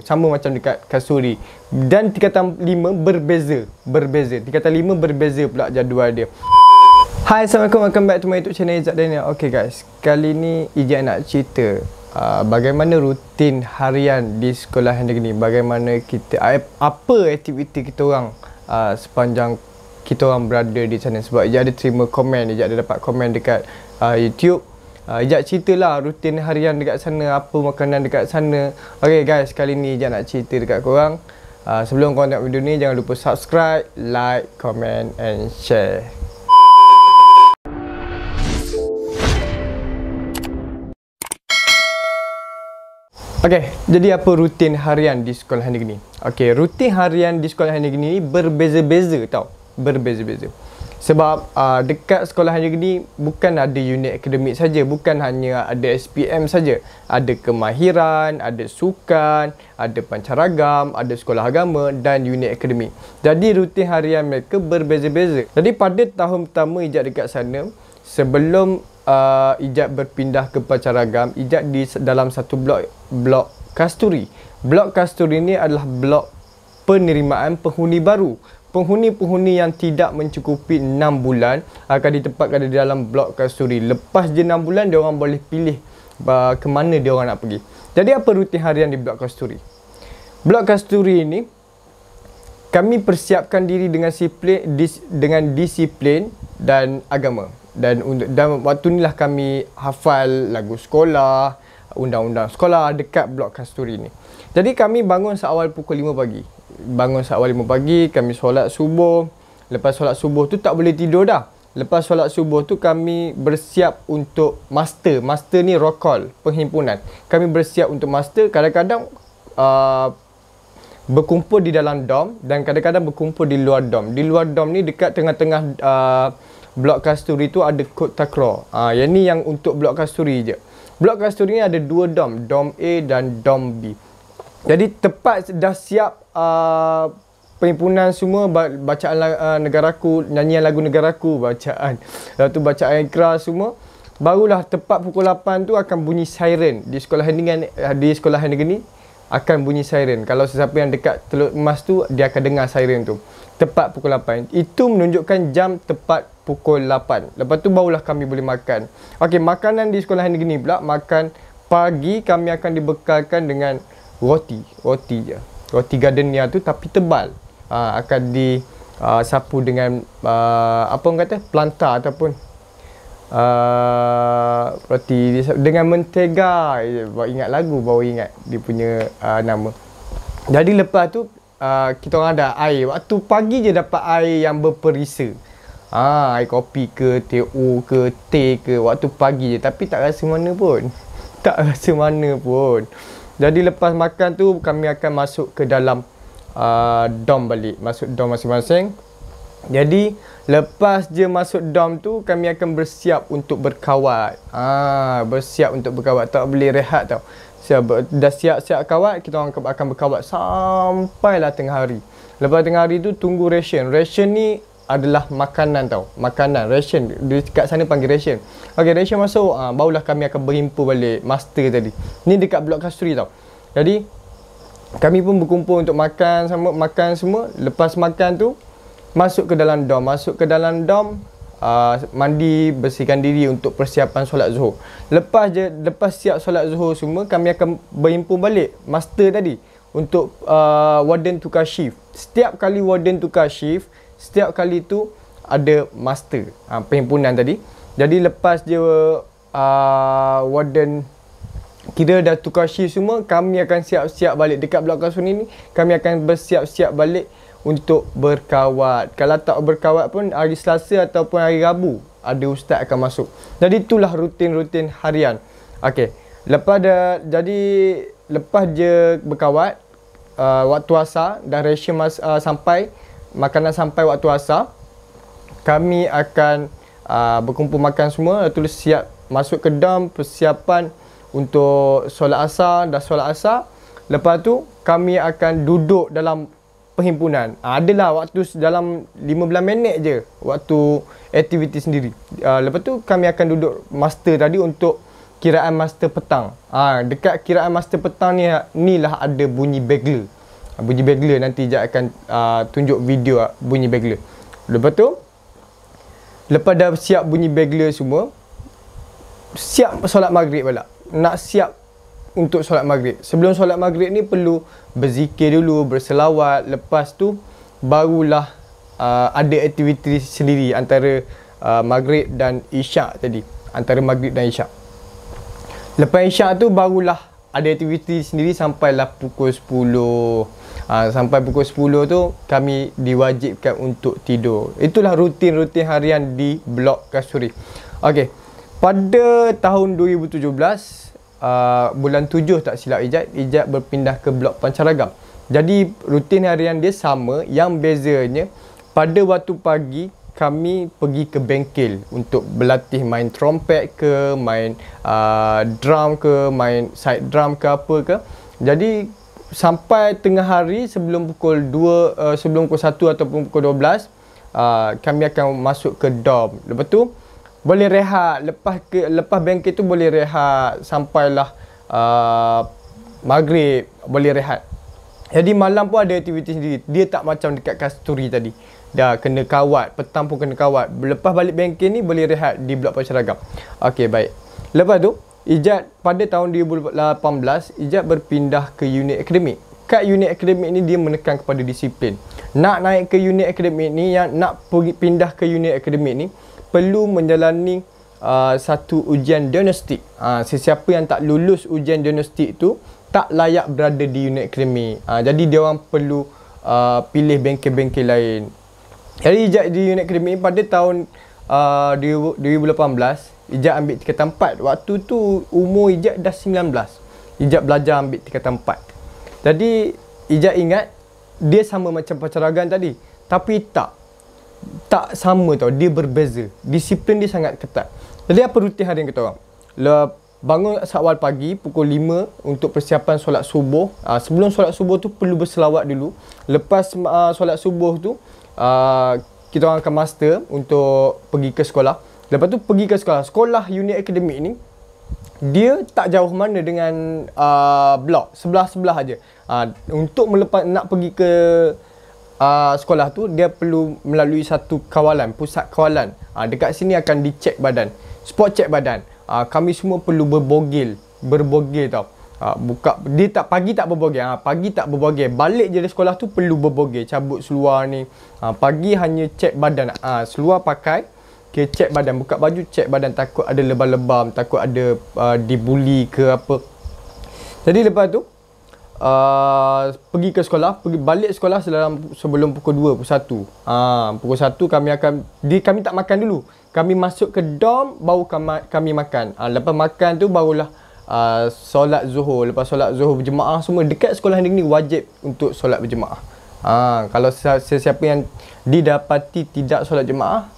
sama macam dekat kasuri dan tingkatan 5 berbeza berbeza tingkatan 5 berbeza pula jadual dia Hai Assalamualaikum welcome back to my YouTube channel Izzat Daniel Okay guys kali ni Ijat nak cerita uh, bagaimana rutin harian di sekolah yang ni bagaimana kita apa aktiviti kita orang uh, sepanjang kita orang berada di sana sebab Ijat ada terima komen Ijat ada dapat komen dekat uh, YouTube uh, ah, Ijat ceritalah rutin harian dekat sana Apa makanan dekat sana Okay guys, kali ni Ijat nak cerita dekat korang uh, Sebelum korang tengok video ni Jangan lupa subscribe, like, comment and share Okay, jadi apa rutin harian di sekolah negeri ni? Okay, rutin harian di sekolah negeri ni berbeza-beza tau. Berbeza-beza sebab uh, dekat sekolah hanya Gedi bukan ada unit akademik saja bukan hanya ada SPM saja ada kemahiran ada sukan ada pancaragam ada sekolah agama dan unit akademik jadi rutin harian mereka berbeza-beza jadi pada tahun pertama ijak dekat sana sebelum uh, ah, ijak berpindah ke pancaragam ijak di dalam satu blok blok kasturi blok kasturi ini adalah blok penerimaan penghuni baru penghuni-penghuni yang tidak mencukupi 6 bulan akan ditempatkan di dalam blok kasuri. Lepas je 6 bulan, dia orang boleh pilih uh, ke mana dia orang nak pergi. Jadi apa rutin harian di blok kasuri? Blok kasuri ini kami persiapkan diri dengan disiplin, dis, dengan disiplin dan agama. Dan, dan waktu inilah kami hafal lagu sekolah, undang-undang sekolah dekat blok kasuri ini. Jadi kami bangun seawal pukul 5 pagi bangun seawal lima pagi, kami solat subuh. Lepas solat subuh tu tak boleh tidur dah. Lepas solat subuh tu kami bersiap untuk master. Master ni rokol, penghimpunan. Kami bersiap untuk master kadang-kadang uh, berkumpul di dalam dom dan kadang-kadang berkumpul di luar dom. Di luar dom ni dekat tengah-tengah uh, blok kasturi tu ada kod takro. Uh, yang ni yang untuk blok kasturi je. Blok kasturi ni ada dua dom. Dom A dan dom B. Jadi tepat dah siap uh, Perhimpunan semua bacaan uh, negaraku, nyanyian lagu negaraku, bacaan. Lepas tu bacaan ikrar semua. Barulah tepat pukul 8 tu akan bunyi siren di sekolah hendingan uh, di sekolah hendingan ni akan bunyi siren. Kalau sesiapa yang dekat telur Emas tu dia akan dengar siren tu. Tepat pukul 8. Itu menunjukkan jam tepat pukul 8. Lepas tu barulah kami boleh makan. Okey, makanan di sekolah hendingan ni pula makan pagi kami akan dibekalkan dengan roti roti je roti gardenia tu tapi tebal uh, akan di uh, sapu dengan uh, apa orang kata planta ataupun uh, roti dengan mentega bawa ingat lagu bawa ingat dia punya uh, nama jadi lepas tu uh, kita orang ada air waktu pagi je dapat air yang berperisa ha, air kopi ke, teh U ke, teh ke Waktu pagi je Tapi tak rasa mana pun Tak rasa mana pun jadi lepas makan tu kami akan masuk ke dalam uh, dom balik, masuk dom masing-masing. Jadi lepas je masuk dom tu kami akan bersiap untuk berkawat. Ah, bersiap untuk berkawat tak boleh rehat tau. Siap dah siap-siap kawat, kita orang akan berkawat sampailah tengah hari. Lepas tengah hari tu tunggu ration. Ration ni adalah makanan tau makanan ration dekat sana panggil ration okey ration masuk uh, ah, barulah kami akan berhimpun balik master tadi ni dekat blok kasturi tau jadi kami pun berkumpul untuk makan sama makan semua lepas makan tu masuk ke dalam dom masuk ke dalam dom uh, mandi bersihkan diri untuk persiapan solat zuhur lepas je lepas siap solat zuhur semua kami akan berhimpun balik master tadi untuk uh, warden tukar shift setiap kali warden tukar shift setiap kali tu ada master ha, ah, perhimpunan tadi jadi lepas dia uh, warden kita dah tukar shift semua kami akan siap-siap balik dekat blok kasun ni kami akan bersiap-siap balik untuk berkawat kalau tak berkawat pun hari Selasa ataupun hari Rabu ada ustaz akan masuk jadi itulah rutin-rutin harian Okey, lepas dia jadi lepas dia berkawat uh, waktu asa dan ration mas, uh, sampai makanan sampai waktu asal, kami akan uh, berkumpul makan semua lalu siap masuk ke dam persiapan untuk solat asal dan solat asal. lepas tu kami akan duduk dalam perhimpunan uh, adalah waktu dalam 15 minit je waktu aktiviti sendiri uh, lepas tu kami akan duduk master tadi untuk kiraan master petang ha, dekat kiraan master petang ni ni lah ada bunyi bagel bunyi bagler nanti je akan uh, tunjuk video uh, bunyi bagler lepas tu lepas dah siap bunyi bagler semua siap solat maghrib pula nak siap untuk solat maghrib sebelum solat maghrib ni perlu berzikir dulu berselawat lepas tu barulah uh, ada aktiviti sendiri antara uh, maghrib dan isyak tadi antara maghrib dan isyak lepas isyak tu barulah ada aktiviti sendiri sampailah pukul 10 Ha, sampai pukul 10 tu kami diwajibkan untuk tidur. Itulah rutin-rutin harian di blok kasuri. Okey. Pada tahun 2017 Uh, ah, bulan tujuh tak silap Ijat Ijat berpindah ke blok pancaragam Jadi rutin harian dia sama Yang bezanya Pada waktu pagi Kami pergi ke bengkel Untuk berlatih main trompet ke Main uh, drum ke Main side drum ke apa ke Jadi sampai tengah hari sebelum pukul 2 uh, eh, sebelum pukul 1 ataupun pukul 12 uh, ah, kami akan masuk ke dom Lepas tu boleh rehat lepas ke, lepas bengkel tu boleh rehat sampailah uh, maghrib boleh rehat. Jadi malam pun ada aktiviti sendiri. Dia tak macam dekat kasturi tadi. Dah kena kawat, petang pun kena kawat. Lepas balik bengkel ni boleh rehat di blok pasir ragam. Okey, baik. Lepas tu Ijat pada tahun 2018 Ijat berpindah ke unit akademik Kat unit akademik ni dia menekan kepada disiplin Nak naik ke unit akademik ni yang Nak pindah ke unit akademik ni Perlu menjalani uh, Satu ujian diagnostik uh, Sesiapa yang tak lulus ujian diagnostik tu Tak layak berada di unit akademik uh, Jadi dia orang perlu uh, Pilih bengkel-bengkel lain Jadi Ijat di unit akademik ni pada tahun uh, 2018 Ijat ambil tiket tempat Waktu tu umur Ijat dah 19 Ijat belajar ambil tiket tempat Jadi Ijat ingat Dia sama macam pacaragan tadi Tapi tak Tak sama tau Dia berbeza Disiplin dia sangat ketat Jadi apa rutin hari yang kita orang Le, Bangun awal pagi pukul 5 Untuk persiapan solat subuh uh, Sebelum solat subuh tu perlu berselawat dulu Lepas uh, solat subuh tu uh, Kita orang akan master Untuk pergi ke sekolah Lepas tu pergi ke sekolah. Sekolah unit akademik ni dia tak jauh mana dengan a uh, blok sebelah-sebelah aja. Uh, untuk melepas nak pergi ke uh, sekolah tu dia perlu melalui satu kawalan, pusat kawalan. Uh, dekat sini akan dicek badan. Spot check badan. Uh, kami semua perlu berbogil, berbogil tau. Ha, buka dia tak pagi tak berbogel ha, ah, pagi tak berbogel balik je dari sekolah tu perlu berbogel cabut seluar ni ha, pagi hanya cek badan ha, seluar pakai Okay, check badan. Buka baju, check badan. Takut ada lebam-lebam. Takut ada uh, dibuli ke apa. Jadi, lepas tu, uh, pergi ke sekolah. Pergi balik sekolah selalam, sebelum pukul 2, pukul 1. Uh, ah, pukul 1, kami akan... Di, kami tak makan dulu. Kami masuk ke dorm, baru kami, kami makan. Uh, lepas makan tu, barulah uh, solat zuhur. Lepas solat zuhur berjemaah semua. Dekat sekolah ni, wajib untuk solat berjemaah. Uh, kalau sesiapa yang didapati tidak solat jemaah,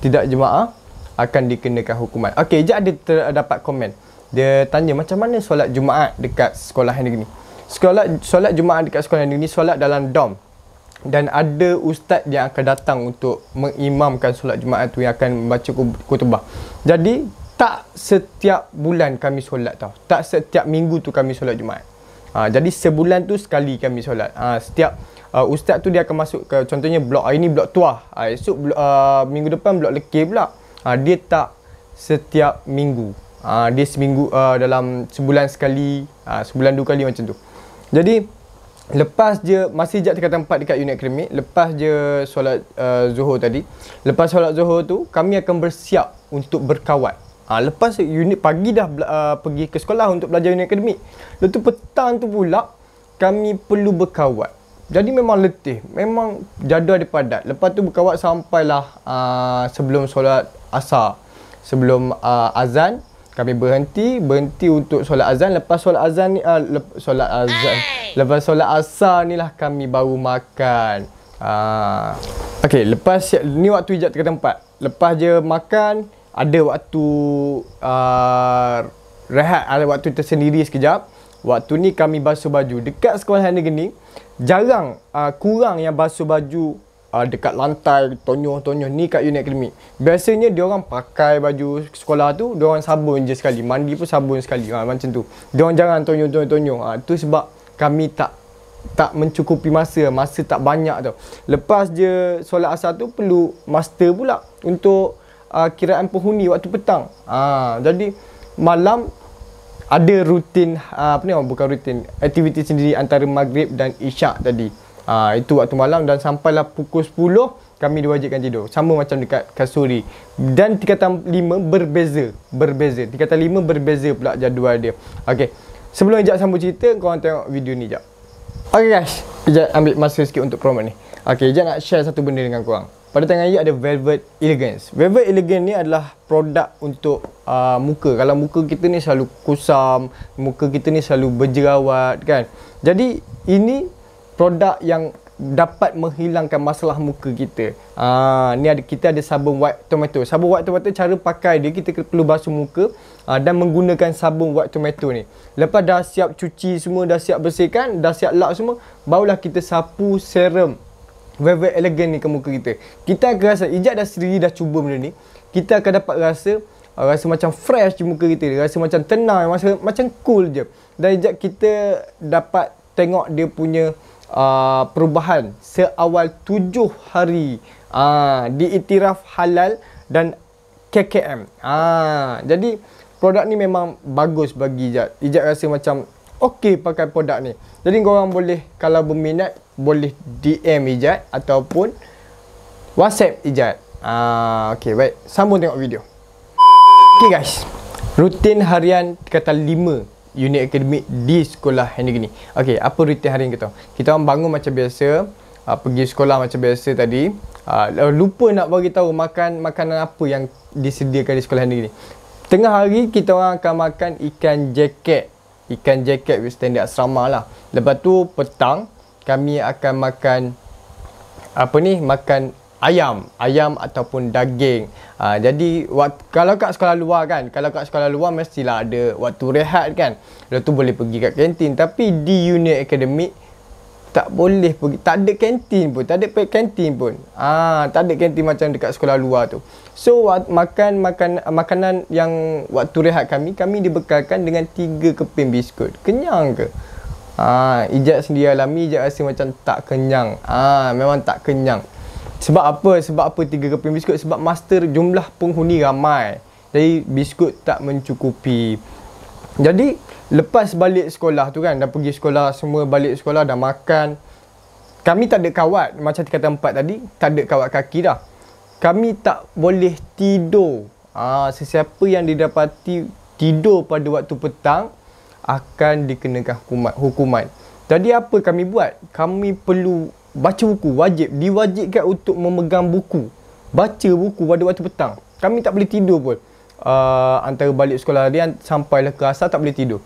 tidak jemaah akan dikenakan hukuman. Okey, je ada ter- komen. Dia tanya macam mana solat Jumaat dekat sekolah negeri ni. Solat solat Jumaat dekat sekolah negeri ni solat dalam dom. Dan ada ustaz yang akan datang untuk mengimamkan solat Jumaat tu yang akan membaca kutubah. Jadi tak setiap bulan kami solat tau. Tak setiap minggu tu kami solat Jumaat. Ha, jadi sebulan tu sekali kami solat. Ha, setiap uh, ustaz tu dia akan masuk ke contohnya blok hari ni blok tuah uh, esok blok, uh, minggu depan blok lekir pula uh, dia tak setiap minggu uh, dia seminggu uh, dalam sebulan sekali uh, sebulan dua kali macam tu jadi lepas je masih jejak tingkatan 4 dekat unit akademik lepas je solat uh, zuhur tadi lepas solat zuhur tu kami akan bersiap untuk berkawat Ha, lepas unit pagi dah uh, pergi ke sekolah untuk belajar unit akademik. Lepas tu petang tu pula kami perlu berkawat. Jadi memang letih, memang jadual dia padat. Lepas tu berkawat sampailah uh, sebelum solat asar. Sebelum uh, azan, kami berhenti, berhenti untuk solat azan. Lepas solat azan ni, uh, lep, solat azan. Lepas solat asar ni lah kami baru makan. Uh, okay, lepas ni waktu hijab ke tempat. Lepas je makan, ada waktu uh, rehat, ada waktu tersendiri sekejap. Waktu ni kami basuh baju. Dekat sekolah Hana Gening, jarang uh, kurang yang basuh baju uh, dekat lantai tonyoh-tonyoh ni kat unit akademik. Biasanya dia orang pakai baju sekolah tu, dia orang sabun je sekali, mandi pun sabun sekali ha, macam tu. Dia orang jarang tonyoh tonyoh Ha, tu sebab kami tak tak mencukupi masa, masa tak banyak tau. Lepas je solat asar tu perlu master pula untuk uh, kiraan penghuni waktu petang. Ha, jadi malam ada rutin ah, apa ni oh, bukan rutin aktiviti sendiri antara maghrib dan isyak tadi ah, itu waktu malam dan sampailah pukul 10 kami diwajibkan tidur sama macam dekat kasuri dan tingkatan 5 berbeza berbeza tingkatan 5 berbeza pula jadual dia okey sebelum ejak sambung cerita kau tengok video ni jap okey guys ejak ambil masa sikit untuk promo ni okey ejak nak share satu benda dengan kau pada tangan you ada Velvet Elegance. Velvet Elegance ni adalah produk untuk uh, muka. Kalau muka kita ni selalu kusam, muka kita ni selalu berjerawat kan. Jadi ini produk yang dapat menghilangkan masalah muka kita. Ah uh, ni ada kita ada sabun white tomato. Sabun white tomato cara pakai dia kita perlu basuh muka uh, dan menggunakan sabun white tomato ni. Lepas dah siap cuci semua, dah siap bersihkan, dah siap lap semua, barulah kita sapu serum velvet elegant ni ke muka kita Kita akan rasa, Ijad dah sendiri dah cuba benda ni Kita akan dapat rasa uh, Rasa macam fresh di muka kita Rasa macam tenang, rasa macam cool je Dan Ijad kita dapat tengok dia punya uh, perubahan Seawal tujuh hari uh, Diiktiraf halal dan KKM ah, Jadi produk ni memang bagus bagi Ijad Ijad rasa macam okey pakai produk ni. Jadi korang boleh kalau berminat boleh DM Ijat ataupun WhatsApp Ijat. Ah uh, okey baik, sambung tengok video. Okey guys. Rutin harian kata 5 unit akademik di sekolah Hendrik ni. Okey, apa rutin harian kita? Kita orang bangun macam biasa, uh, pergi sekolah macam biasa tadi. Uh, lupa nak bagi tahu makan makanan apa yang disediakan di sekolah Hendrik ni. Tengah hari kita orang akan makan ikan jeket ikan jacket with standard asrama lah. Lepas tu petang kami akan makan apa ni makan ayam ayam ataupun daging ha, jadi waktu, kalau kat sekolah luar kan kalau kat sekolah luar mestilah ada waktu rehat kan lepas tu boleh pergi kat kantin tapi di unit akademik tak boleh pergi tak ada kantin pun tak ada pay kantin pun ah tak ada kantin macam dekat sekolah luar tu so wat, makan makan ah, makanan yang waktu rehat kami kami dibekalkan dengan tiga keping biskut kenyang ke ah ijaz sendiri alami ijaz rasa macam tak kenyang ah memang tak kenyang sebab apa sebab apa tiga keping biskut sebab master jumlah penghuni ramai jadi biskut tak mencukupi jadi lepas balik sekolah tu kan dah pergi sekolah semua balik sekolah dah makan kami tak ada kawat macam kata empat tadi tak ada kawat kaki dah kami tak boleh tidur ah ha, sesiapa yang didapati tidur pada waktu petang akan dikenakan hukuman hukuman jadi apa kami buat kami perlu baca buku wajib diwajibkan untuk memegang buku baca buku pada waktu petang kami tak boleh tidur pun uh, antara balik sekolah dia sampailah ke asar tak boleh tidur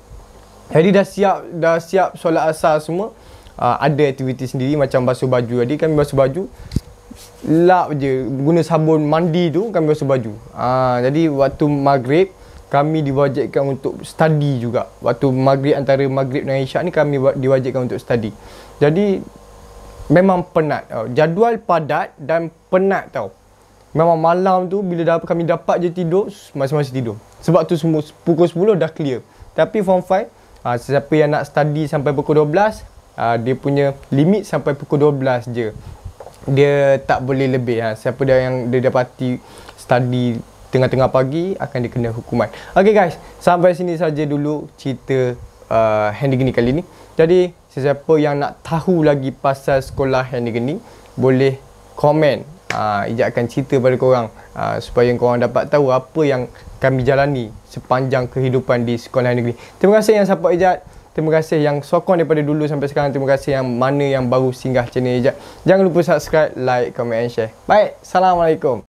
jadi dah siap dah siap solat asar semua. Uh, ada aktiviti sendiri macam basuh baju Jadi kami basuh baju lap je guna sabun mandi tu kami basuh baju uh, jadi waktu maghrib kami diwajibkan untuk study juga waktu maghrib antara maghrib dan isyak ni kami diwajibkan untuk study jadi memang penat tau. jadual padat dan penat tau memang malam tu bila dah, kami dapat je tidur masih masih tidur sebab tu semua pukul 10 dah clear tapi form 5 Ah, siapa yang nak study sampai pukul 12 Uh, ah, dia punya limit sampai pukul 12 je Dia tak boleh lebih ha. Siapa dia yang dia dapati study tengah-tengah pagi Akan dikena hukuman Okay guys Sampai sini saja dulu cerita uh, Handy Geni kali ni Jadi siapa yang nak tahu lagi pasal sekolah Handy gini Boleh komen uh, ah, Ijat akan cerita pada korang uh, Supaya korang dapat tahu apa yang kami jalani Sepanjang kehidupan di sekolah negeri Terima kasih yang support Ijat Terima kasih yang sokong daripada dulu sampai sekarang Terima kasih yang mana yang baru singgah channel Ijat Jangan lupa subscribe, like, comment and share Baik, Assalamualaikum